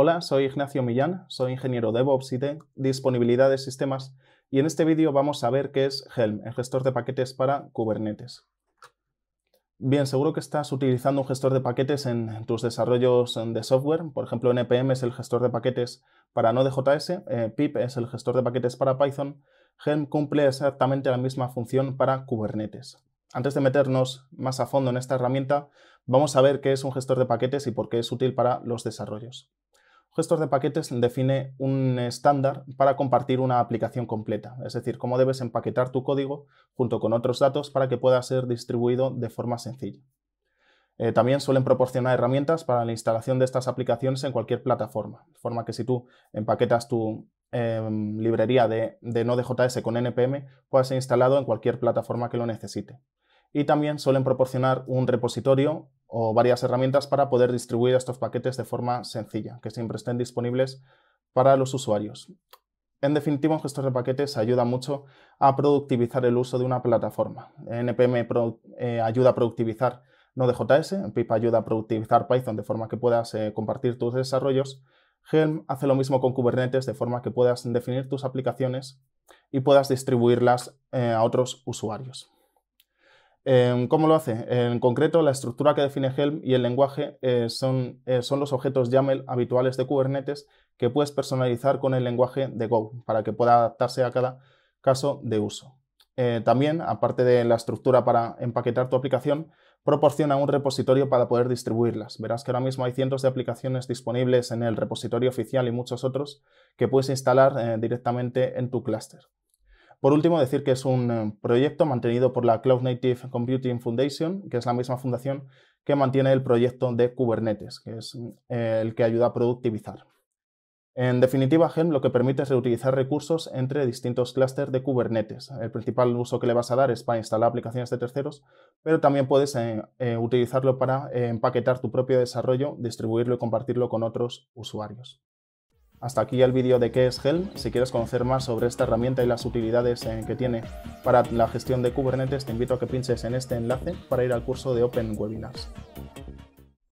Hola, soy Ignacio Millán, soy ingeniero DevOps y de disponibilidad de sistemas y en este vídeo vamos a ver qué es Helm, el gestor de paquetes para Kubernetes. Bien, seguro que estás utilizando un gestor de paquetes en tus desarrollos de software. Por ejemplo, NPM es el gestor de paquetes para Node.js, eh, PIP es el gestor de paquetes para Python. Helm cumple exactamente la misma función para Kubernetes. Antes de meternos más a fondo en esta herramienta, vamos a ver qué es un gestor de paquetes y por qué es útil para los desarrollos gestor de paquetes define un estándar para compartir una aplicación completa, es decir, cómo debes empaquetar tu código junto con otros datos para que pueda ser distribuido de forma sencilla. Eh, también suelen proporcionar herramientas para la instalación de estas aplicaciones en cualquier plataforma, de forma que si tú empaquetas tu em, librería de, de Node.js con NPM, pueda ser instalado en cualquier plataforma que lo necesite. Y también suelen proporcionar un repositorio o varias herramientas para poder distribuir estos paquetes de forma sencilla, que siempre estén disponibles para los usuarios. En definitiva, un gestor de paquetes ayuda mucho a productivizar el uso de una plataforma. NPM eh, ayuda a productivizar Node.js, Pip ayuda a productivizar Python de forma que puedas eh, compartir tus desarrollos, Helm hace lo mismo con Kubernetes de forma que puedas definir tus aplicaciones y puedas distribuirlas eh, a otros usuarios. Em, ¿Cómo lo hace? En concreto, la estructura que define Helm y el lenguaje eh, son, eh, son los objetos YAML habituales de Kubernetes que puedes personalizar con el lenguaje de Go para que pueda adaptarse a cada caso de uso. Eh, también, aparte de la estructura para empaquetar tu aplicación, proporciona un repositorio para poder distribuirlas. Verás que ahora mismo hay cientos de aplicaciones disponibles en el repositorio oficial y muchos otros que puedes instalar directamente en tu clúster. Por último, decir que es un eh, proyecto mantenido por la Cloud Native Computing Foundation, que es la misma fundación que mantiene el proyecto de Kubernetes, que es mm, eh, el que ayuda a productivizar. En definitiva, Helm lo que permite es reutilizar recursos entre distintos clústeres de Kubernetes. El principal uso que le vas a dar es para instalar aplicaciones de terceros, pero también puedes eh, utilizarlo para empaquetar tu propio desarrollo, distribuirlo y compartirlo con otros usuarios. Hasta aquí el vídeo de qué es Helm. Si quieres conocer más sobre esta herramienta y las utilidades eh, que tiene para la gestión de Kubernetes, te invito a que pinches en este enlace para ir al curso de Open Webinars.